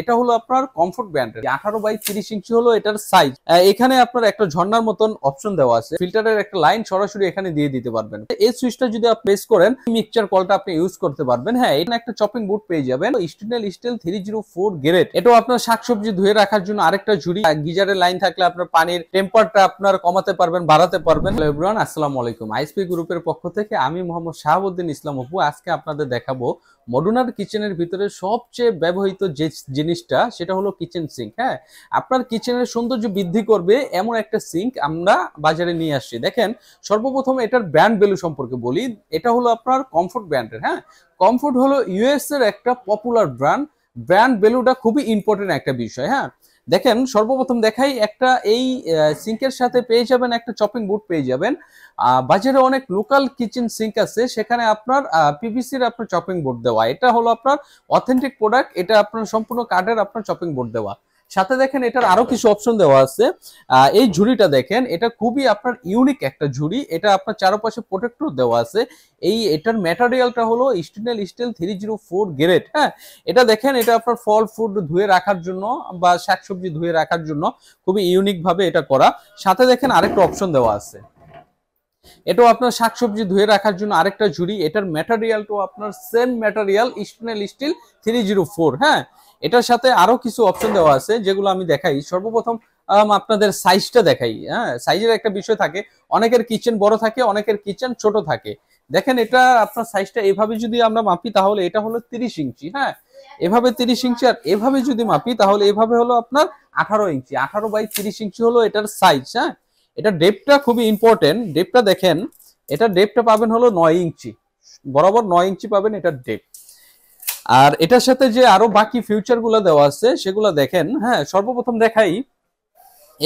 এটা হলো আপনার কমফোর্ট ব্র্যান্ডের আঠারো বাই তিরিশ ইঞ্চি হলো এটার সাইজ এখানে আপনার একটা ঝর্ণার মতন অপশন দেওয়া আছে ফিল্টারের একটা লাইন সরাসরি এখানে দিয়ে দিতে পারবেন এই সুইচটা যদি আপনি প্রেস করেন মিক্সচার কলটা আপনি ইউজ করতে পারবেন হ্যাঁ এখানে একটা চপিং বুট পেয়ে যাবেন stainless steel three zero four grade এটাও আপনার শাকসবজি ধুয়ে রাখার জন্য আরেকটা ঝুড়ি গিজারের লাইন থাকলে আপনার পানির টেম্পারটা আপনার কমাতে পারবেন বাড়াতে পারবেন আসসালাম আলাইকুম আইসপি গ্রুপের পক্ষ থেকে আমি মোহাম্মদ শাহাবুদ্দিন ইসলাম অপু আজকে আপনাদের দেখাবো মডুনার কিচেনের ভিতরে সবচেয়ে ব্যবহৃত যে জিনিসটা সেটা হলো কিচেন সিঙ্ক হ্যাঁ আপনার কিচেনের সৌন্দর্য বৃদ্ধি করবে এমন একটা সিঙ্ক আমরা বাজারে নিয়ে আসছি দেখেন সর্বপ্রথম এটার ব্র্যান্ড ভ্যালু সম্পর্কে বলি এটা হলো আপনার কমফোর্ট ব্র্যান্ডের হ্যাঁ কমফোর্ট হলো ইউএস এর একটা পপুলার ব্র্যান্ড ব্র্যান্ড ভ্যালুটা খুবই ইম্পর্টেন্ট একটা বিষয় হ্যাঁ দেখেন সর্বপ্রথম দেখাই একটা এই সিঙ্কের সাথে পেয়ে যাবেন একটা চপিং বুট পেয়ে যাবেন বাজারে অনেক লোকাল কিচেন সিঙ্ক আছে সেখানে আপনার পিভিসির আপনার চপিং বোর্ড দেওয়া এটা হলো আপনার অথেন্টিক প্রোডাক্ট এটা আপনার সম্পূর্ণ কার্ডের আপনার চপিং বোর্ড দেওয়া সাথে দেখেন এটার আরো কিছু অপশন দেওয়া আছে এই ঝুড়িটা দেখেন এটা খুবই আপনার ইউনিক একটা ঝুড়ি এটা আপনার চারপাশে প্রোটেক্টর দেওয়া আছে এই এটার ম্যাটেরিয়ালটা হলো stainless steel three zero four grade হ্যাঁ এটা দেখেন এটা আপনার ফল ফুড ধুয়ে রাখার জন্য বা শাকসবজি ধুয়ে রাখার জন্য খুবই ইউনিক ভাবে এটা করা সাথে দেখেন আরেকটা অপশন দেওয়া আছে এটাও আপনার শাকসবজি ধুয়ে রাখার জন্য আরেকটা ঝুড়ি এটার ম্যাটারিয়ালটাও আপনার same material stainless steel three zero four হ্যাঁ এটার সাথে আরও কিছু অপশন দেওয়া আছে যেগুলো আমি দেখাই সর্বপ্রথম আপনাদের সাইজটা দেখাই হ্যাঁ সাইজের একটা বিষয় থাকে অনেকের কিচেন বড় থাকে অনেকের কিচেন ছোট থাকে দেখেন এটা আপনার সাইজটা এভাবে যদি আমরা মাপি তাহলে এটা হলো তিরিশ ইঞ্চি হ্যাঁ এভাবে তিরিশ ইঞ্চি আর এভাবে যদি মাপি তাহলে এভাবে হলো আপনার আঠারো ইঞ্চি আঠারো বাই তিরিশ ইঞ্চি হলো এটার সাইজ হ্যাঁ এটা ডেপটা খুবই ইম্পর্টেন্ট ডেপটা দেখেন এটা ডেপটা পাবেন হলো নয় ইঞ্চি বরাবর নয় ইঞ্চি পাবেন এটা ডেপ আর এটার সাথে যে আরো বাকি ফিউচারগুলো দেওয়া আছে সেগুলো দেখেন হ্যাঁ সর্বপ্রথম দেখাই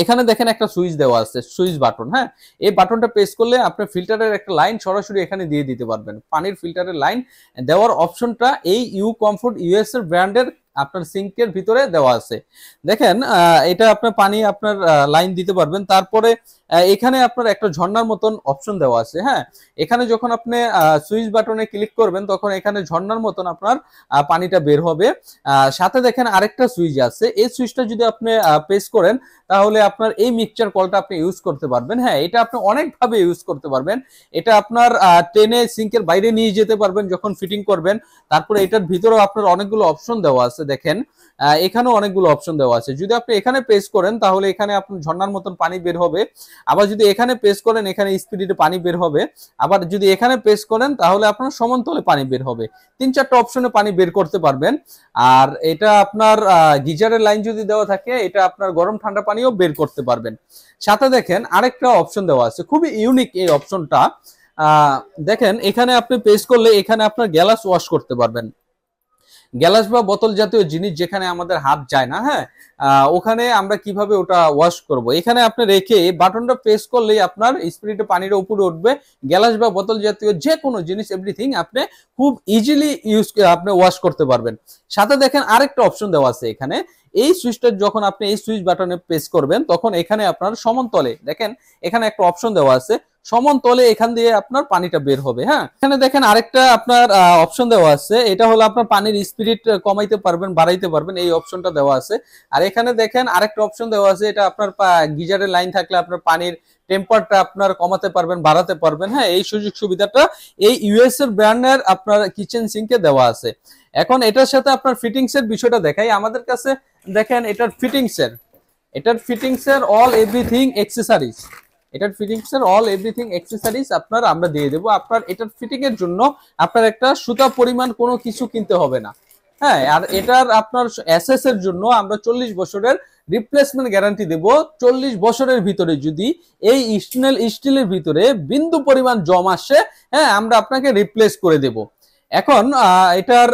এখানে দেখেন একটা সুইচ দেওয়া আছে সুইচ বাটন হ্যাঁ এই বাটনটা প্রেস করলে আপনি ফিল্টারের একটা লাইন সরাসরি এখানে দিয়ে দিতে পারবেন পানির ফিল্টারের লাইন দেওয়ার অপশনটা এই ইউ কমফোর্ট ইউএস এর ব্র্যান্ডের আপনার সিঙ্কের ভিতরে দেওয়া আছে দেখেন এটা আপনার পানি আপনার লাইন দিতে পারবেন তারপরে এখানে আপনার একটা ঝর্নার মতন অপশন দেওয়া আছে হ্যাঁ এখানে যখন আপনি সুইচ বাটনে ক্লিক করবেন তখন এখানে ঝর্নার মতন আপনার পানিটা বের হবে সাথে দেখেন আরেকটা সুইচ আছে এই সুইচটা যদি আপনি প্রেস করেন তাহলে আপনার এই মিক্সচার কলটা আপনি ইউজ করতে পারবেন হ্যাঁ এটা আপনি অনেকভাবে ইউজ করতে পারবেন এটা আপনার টেনে সিঙ্কের বাইরে নিয়ে যেতে পারবেন যখন ফিটিং করবেন তারপরে এটার ভিতরেও আপনার অনেকগুলো অপশন দেওয়া আছে আছে দেখেন এখানেও অনেকগুলো অপশন দেওয়া আছে যদি আপনি এখানে পেস করেন তাহলে এখানে আপনার ঝর্নার মতন পানি বের হবে আবার যদি এখানে পেস করেন এখানে স্পিডে পানি বের হবে আবার যদি এখানে পেস করেন তাহলে আপনার সমান্তলে পানি বের হবে তিন চারটা অপশনে পানি বের করতে পারবেন আর এটা আপনার গিজারের লাইন যদি দেওয়া থাকে এটা আপনার গরম ঠান্ডা পানিও বের করতে পারবেন সাথে দেখেন আরেকটা অপশন দেওয়া আছে খুবই ইউনিক এই অপশনটা দেখেন এখানে আপনি পেস করলে এখানে আপনার গ্যালাস ওয়াশ করতে পারবেন গ্যালাস বা বোতল জাতীয় জিনিস যেখানে আমাদের হাত যায় না হ্যাঁ ওখানে আমরা কিভাবে ওটা ওয়াশ করব। এখানে আপনি রেখে বাটনটা প্রেস করলেই আপনার স্প্রিটে পানির উপরে উঠবে গ্যালাস বা বোতল জাতীয় যে কোনো জিনিস এভরিথিং আপনি খুব ইজিলি ইউজ আপনি ওয়াশ করতে পারবেন সাথে দেখেন আরেকটা অপশন দেওয়া আছে এখানে এই সুইচটা যখন আপনি এই সুইচ বাটনে প্রেস করবেন তখন এখানে আপনার সমান্তলে দেখেন এখানে একটা অপশন দেওয়া আছে তলে এখান দিয়ে আপনার পানিটা বের হবে হ্যাঁ এখানে দেখেন আরেকটা আপনার অপশন দেওয়া আছে এটা হলো আপনার পানির স্পিরিট কমাইতে পারবেন বাড়াইতে পারবেন এই অপশনটা দেওয়া আছে আর এখানে দেখেন আরেকটা অপশন দেওয়া আছে এটা আপনার গিজারের লাইন থাকলে আপনার পানির টেম্পারটা আপনার কমাতে পারবেন বাড়াতে পারবেন হ্যাঁ এই সুযোগ সুবিধাটা এই ইউএস এর ব্র্যান্ডের আপনার কিচেন সিঙ্কে দেওয়া আছে এখন এটার সাথে আপনার ফিটিংস এর বিষয়টা দেখাই আমাদের কাছে দেখেন এটার ফিটিংস এর এটার ফিটিংস এর অল এভরিথিং এক্সেসারিজ এটার ফিটিংস এর অল এভরিথিং অ্যাক্সেসরিজ আপনার আমরা দিয়ে দেবো আপনার এটার ফিটিং এর জন্য আপনার একটা সুতা পরিমাণ কোনো কিছু কিনতে হবে না হ্যাঁ আর এটার আপনার অ্যাসেস এর জন্য আমরা চল্লিশ বছরের রিপ্লেসমেন্ট গ্যারান্টি দেব চল্লিশ বছরের ভিতরে যদি এই স্টিল স্টিলের ভিতরে বিন্দু পরিমাণ জম আসে হ্যাঁ আমরা আপনাকে রিপ্লেস করে দেবো এখন এটার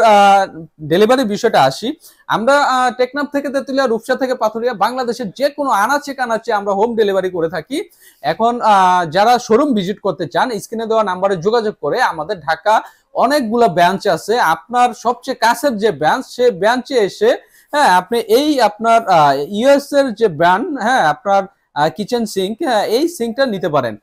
ডেলিভারি বিষয়টা আসি আমরা টেকনাফ থেকে তেতুলিয়া রূপসা থেকে পাথরিয়া বাংলাদেশের যে কোনো আনাচে কানাচে আমরা হোম ডেলিভারি করে থাকি এখন যারা শোরুম ভিজিট করতে চান স্ক্রিনে দেওয়া নাম্বারে যোগাযোগ করে আমাদের ঢাকা অনেকগুলো ব্রাঞ্চ আছে আপনার সবচেয়ে কাছের যে ব্রাঞ্চ সে ব্রাঞ্চে এসে হ্যাঁ আপনি এই আপনার ইউএস এর যে ব্র্যান্ড হ্যাঁ আপনার কিচেন সিঙ্ক হ্যাঁ এই সিঙ্কটা নিতে পারেন